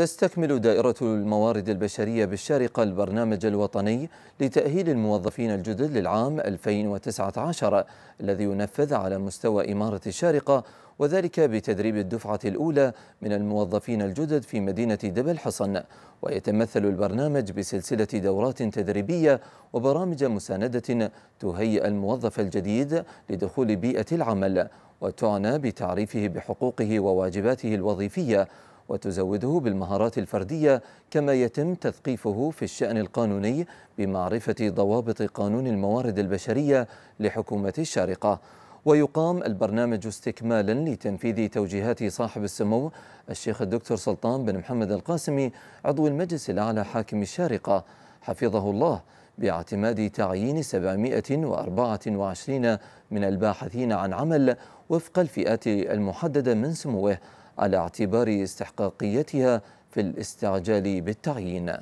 تستكمل دائرة الموارد البشرية بالشارقة البرنامج الوطني لتأهيل الموظفين الجدد للعام 2019 الذي ينفذ على مستوى إمارة الشارقة وذلك بتدريب الدفعة الأولى من الموظفين الجدد في مدينة دبل حصن ويتمثل البرنامج بسلسلة دورات تدريبية وبرامج مساندة تهيئ الموظف الجديد لدخول بيئة العمل وتعنى بتعريفه بحقوقه وواجباته الوظيفية وتزوده بالمهارات الفردية كما يتم تثقيفه في الشأن القانوني بمعرفة ضوابط قانون الموارد البشرية لحكومة الشارقة ويقام البرنامج استكمالا لتنفيذ توجيهات صاحب السمو الشيخ الدكتور سلطان بن محمد القاسمي عضو المجلس الأعلى حاكم الشارقة حفظه الله باعتماد تعيين 724 من الباحثين عن عمل وفق الفئات المحددة من سموه على اعتبار استحقاقيتها في الاستعجال بالتعيين